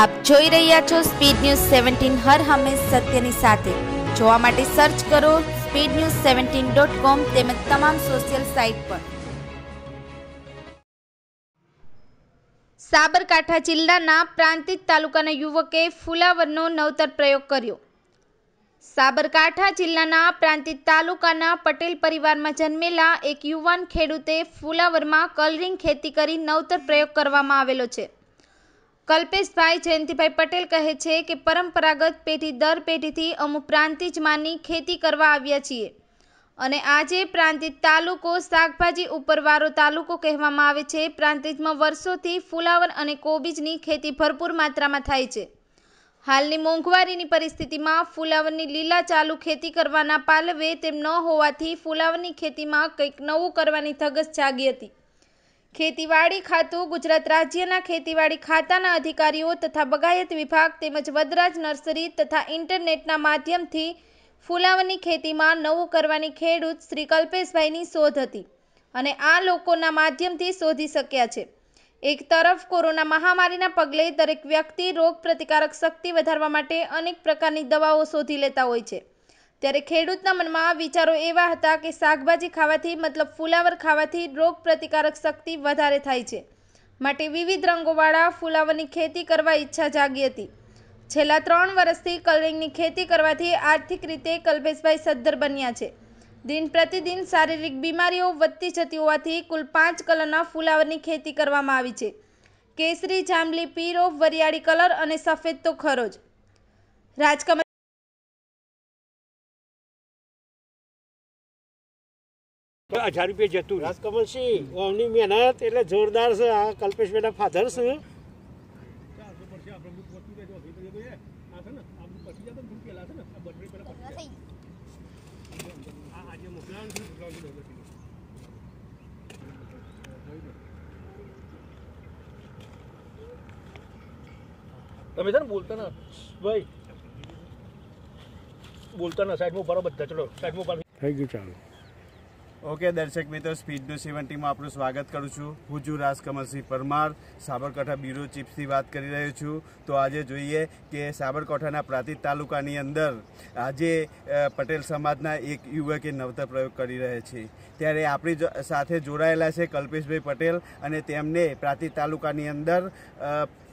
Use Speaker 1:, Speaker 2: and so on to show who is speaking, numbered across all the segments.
Speaker 1: આપ જોઈ રહ્યા છો સ્પીડ ન્યૂઝ સેવન્ટીન હર હંમેશ સત્યની સાથે જોવા માટે સર્ચ કરો speed news seventeen dot com તેમજ તમામ સોશિયલ સાઇટ પર સાબરકાંઠા જિલ્લાના પ્રાંતિજ તાલુકાના યુવકે ફુલાવરનો નવતર પ્રયોગ કર્યો સાબરકાંઠા જિલ્લાના પ્રાંતિજ તાલુકાના પટેલ પરિવારમાં જન્મેલા એક યુવાન ખેડૂતે ફુલાવરમાં કલરિંગ ખેતી કરી નવતર પ્રયોગ કરવામાં આવેલો છે કલ્પેશભાઈ જયંતિભાઈ પટેલ કહે છે કે પરંપરાગત પેઢી દર પેઢીથી અમુક પ્રાંતિજમાંની ખેતી કરવા આવ્યા છીએ અને આજે પ્રાંતિજ તાલુકો શાકભાજી ઉપરવારો તાલુકો કહેવામાં આવે છે પ્રાંતિજમાં વર્ષોથી ફુલાવર અને કોબીજની ખેતી ભરપૂર માત્રામાં થાય છે હાલની મોંઘવારીની પરિસ્થિતિમાં ફુલાવરની લીલા ચાલુ ખેતી કરવાના પાલવે તેમ ન હોવાથી ફુલાવરની ખેતીમાં કંઈક નવું કરવાની ધગસ જાગી હતી ખેતીવાડી ખાતું ગુજરાત રાજ્યના ખેતીવાડી ખાતાના અધિકારીઓ તથા બગાયત વિભાગ તેમજ વદરાજ નર્સરી તથા ઇન્ટરનેટના માધ્યમથી ફુલાવની ખેતીમાં નવું કરવાની ખેડૂત શ્રી કલ્પેશભાઈની શોધ હતી અને આ લોકોના માધ્યમથી શોધી શક્યા છે એક તરફ કોરોના મહામારીના પગલે દરેક વ્યક્તિ રોગ પ્રતિકારક શક્તિ વધારવા માટે અનેક પ્રકારની દવાઓ શોધી લેતા હોય છે ત્યારે ખેડૂતના મનમાં વિચારો એવા હતા કે શાકભાજી ખાવાથી મતલબ ફુલાવર ખાવાથી રોગ પ્રતિકારક શક્તિ વધારે થાય છે માટે વિવિધ રંગોવાળા ફુલાવરની ખેતી કરવા ઈચ્છા જાગી હતી છેલ્લા ત્રણ વર્ષથી કલરિંગની ખેતી કરવાથી આર્થિક રીતે કલ્પેશભાઈ સદ્ધર બન્યા છે દિન પ્રતિદિન શારીરિક બીમારીઓ વધતી જતી હોવાથી કુલ પાંચ કલરના ફુલાવરની ખેતી કરવામાં આવી છે કેસરી જાંબલી પીરો વરિયાળી કલર અને સફેદ તો ખરો જ રાજકમ ₹18
Speaker 2: जतुल राजकमल जी ओनी मेहनत એટલે जोरदार છે આ કલ્પેશ બેટા ફાધર છે 400 વર્ષે આપણે
Speaker 3: ભૂખ પોચું નથી ઓધી પડ્યો આ છે ને આપું પસી જાતો ભૂખેલા છે ને બોર્ડર
Speaker 2: પર
Speaker 3: આ આજે મુકલાન બ્લોગ ડોલર તમે તો બોલતા ને ભાઈ
Speaker 2: બોલતા ને સાઈડમાં બરાબર
Speaker 3: બધા ચડો સાઈડમાં બરાબર થાઈ ગયો ચાલ
Speaker 2: ઓકે દર્શક મિત્રો સ્પીડ ન્યૂઝ સેવન ટીમમાં સ્વાગત કરું છું હું છું રાજકમલસિંહ પરમાર સાબરકાંઠા બ્યુરો ચીફથી વાત કરી રહ્યો છું તો આજે જોઈએ કે સાબરકાંઠાના પ્રાંતિજ તાલુકાની અંદર આજે પટેલ સમાજના એક યુવકે નવતર પ્રયોગ કરી રહ્યા છે ત્યારે આપણી સાથે જોડાયેલા છે કલ્પેશભાઈ પટેલ અને તેમને પ્રાંતિજ તાલુકાની અંદર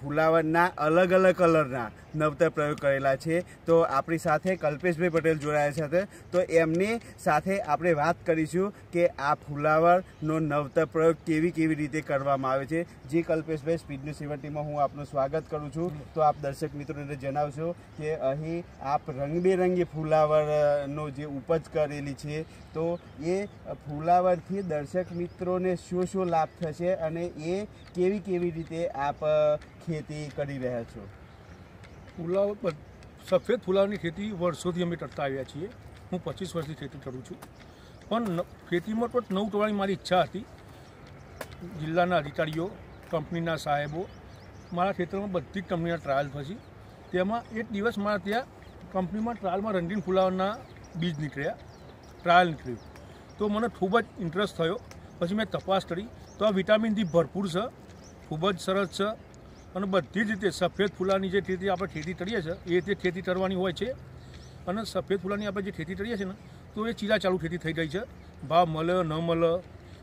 Speaker 2: ફુલાવરના અલગ અલગ કલરના નવતર પ્રયોગ કરેલા છે તો આપણી સાથે કલ્પેશભાઈ પટેલ જોડાયા છે તો એમની સાથે આપણે વાત કરીશું કે આ ફુલાવરનો નવતર પ્રયોગ કેવી કેવી રીતે કરવામાં આવે છે જે કલ્પેશભાઈ સ્પીડ ન્યૂઝ સેવન્ટીમાં હું આપનું સ્વાગત કરું છું તો આપ દર્શક મિત્રોને જણાવશો કે અહીં આપ રંગબેરંગી ફુલાવરનો જે ઉપજ કરેલી છે તો એ ફુલાવરથી દર્શક મિત્રોને શું શું લાભ થશે અને એ કેવી કેવી રીતે આપ ખેતી કરી રહ્યા છો
Speaker 3: ફુલાવ સફેદ ફુલાવની ખેતી વર્ષોથી અમે કરતા આવ્યા છીએ હું પચીસ વર્ષથી ખેતી કરું છું પણ ખેતીમાં પણ નવું ટોળાની મારી ઈચ્છા હતી જિલ્લાના અધિકારીઓ કંપનીના સાહેબો મારા ખેતરમાં બધી જ કંપનીના ટ્રાયલ પછી તેમાં એક દિવસ મારા ત્યાં કંપનીમાં ટ્રાયલમાં રંગીન ફુલાવના બીજ નીકળ્યા ટ્રાયલ નીકળ્યું તો મને ખૂબ જ ઇન્ટરેસ્ટ થયો પછી મેં તપાસ કરી તો આ વિટામિન ડી ભરપૂર છે ખૂબ જ સરસ છે અને બધી જ રીતે સફેદ ફૂલાની જે ખેતી આપણે ખેતી કરીએ છીએ એ રીતે ખેતી કરવાની હોય છે અને સફેદ ફૂલાની આપણે જે ખેતી તળીએ છીએ ને તો એ ચીલા ચાલુ ખેતી થઈ ગઈ છે ભાવ મળે ન મળે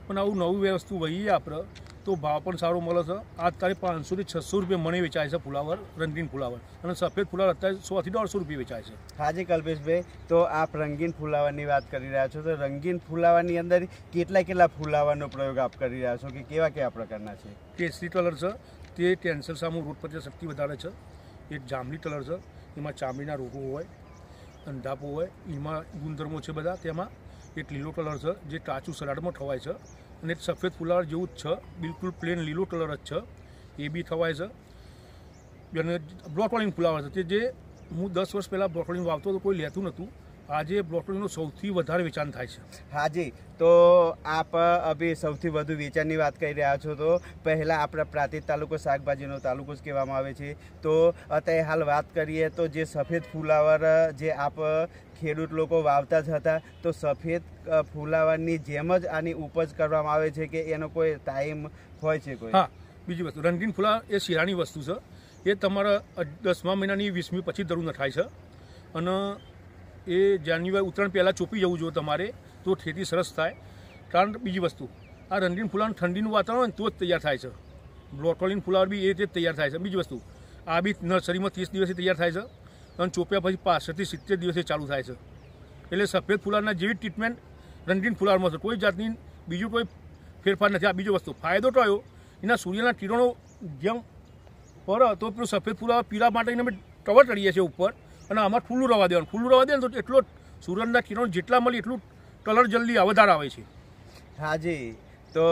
Speaker 3: પણ આવું નવું વસ્તુ વહીએ આપણે તો ભાવ પણ સારો મળે છે આજ તારીખ પાંચસોથી છસો રૂપિયા મને વેચાય છે ફુલાવર રંગીન ફુલાવર અને સફેદ ફુલાવર અત્યારે સોથી દોઢસો રૂપિયા વેચાય છે
Speaker 2: હાજી કલ્પેશભાઈ તો આપ રંગીન ફુલાવરની વાત કરી રહ્યા છો તો રંગીન ફુલાવરની અંદર કેટલા કેટલા ફુલાવરનો પ્રયોગ આપ કરી રહ્યા છો કે કેવા કેવા પ્રકારના છે કેસરી કલર છે તે કેન્સર સામે
Speaker 3: રોડ પર શક્તિ વધારે છે એક જાંબલી કલર છે એમાં ચામડીના રોગો હોય અંધાપો હોય એમાં ગુણધર્મો છે બધા તેમાં એક લીલો કલર છે જે કાચું સલાડમાં ખવાય છે અને એક સફેદ ફુલાવર જેવું જ છે બિલકુલ પ્લેન લીલો કલર જ છે એ બી ખવાય છે અને બ્રોકોલીનું ફુલાવર છે તે જે હું દસ વર્ષ પહેલાં બ્રોકોલીનું વાવતો હતો કોઈ લેતું
Speaker 2: નહોતું આજે બ્રોકોલીનું સૌથી વધારે વેચાણ થાય છે હાજી તો આપ અભી સૌથી વધુ વેચાણની વાત કરી રહ્યા છો તો પહેલાં આપણા પ્રાંતિજ તાલુકો શાકભાજીનો તાલુકો જ કહેવામાં આવે છે તો અત્યારે હાલ વાત કરીએ તો જે સફેદ ફુલાવર જે આપ ખેડૂત લોકો વાવતા જ હતા તો સફેદ ફુલાવરની જેમ જ આની ઉપજ કરવામાં આવે છે કે એનો કોઈ ટાઈમ હોય છે કોઈ હા
Speaker 3: બીજી વસ્તુ રંગીન ફુલા એ શિયાળાની વસ્તુ છે એ તમારા દસમા મહિનાની વીસમી પછી દરું થાય છે અને એ જાન્યુઆરી ઉત્તરાયણ પહેલાં ચોપી જવું જોઈએ તમારે તો ખેતી સરસ થાય કારણ બીજી વસ્તુ આ રંગીન ફૂલાવર ઠંડીનું વાતાવરણ તો જ તૈયાર થાય છે બ્રોકોલીન ફૂલાવર બી એ રીતે તૈયાર થાય છે બીજી વસ્તુ આ બી નર્સરીમાં ત્રીસ દિવસથી તૈયાર થાય છે અને ચોપ્યા પછી પાસઠથી સિત્તેર દિવસે ચાલુ થાય છે એટલે સફેદ ફૂલાવરના જેવી ટ્રીટમેન્ટ રંગીન ફૂલાવરમાં છે કોઈ જાતની બીજું કોઈ ફેરફાર નથી આ બીજો વસ્તુ ફાયદો તો આવ્યો એના સૂર્યના કિરણો જેમ પર તો પેલું સફેદ ફૂલાવર પીળા માટે અમે ટવર ચડીએ છીએ ઉપર અને આમાં ખુલ્લું રવા દેવાનું ખુલ્લું રવા દે
Speaker 2: તો એટલો સૂરજના કિરણ જેટલા મળી એટલું કલર જલ્દી વધારે આવે છે હાજી તો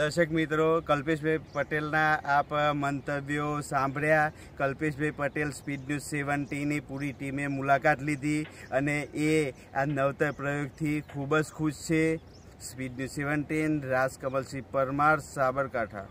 Speaker 2: દર્શક મિત્રો કલ્પેશભાઈ પટેલના આપ મંતવ્યો સાંભળ્યા કલ્પેશભાઈ પટેલ સ્પીડ ન્યૂઝ સેવન્ટીની પૂરી ટીમે મુલાકાત લીધી અને એ આ નવતર પ્રયોગથી ખૂબ જ ખુશ છે speed news seventeen Rajkamalsinh Parmar Sabarkantha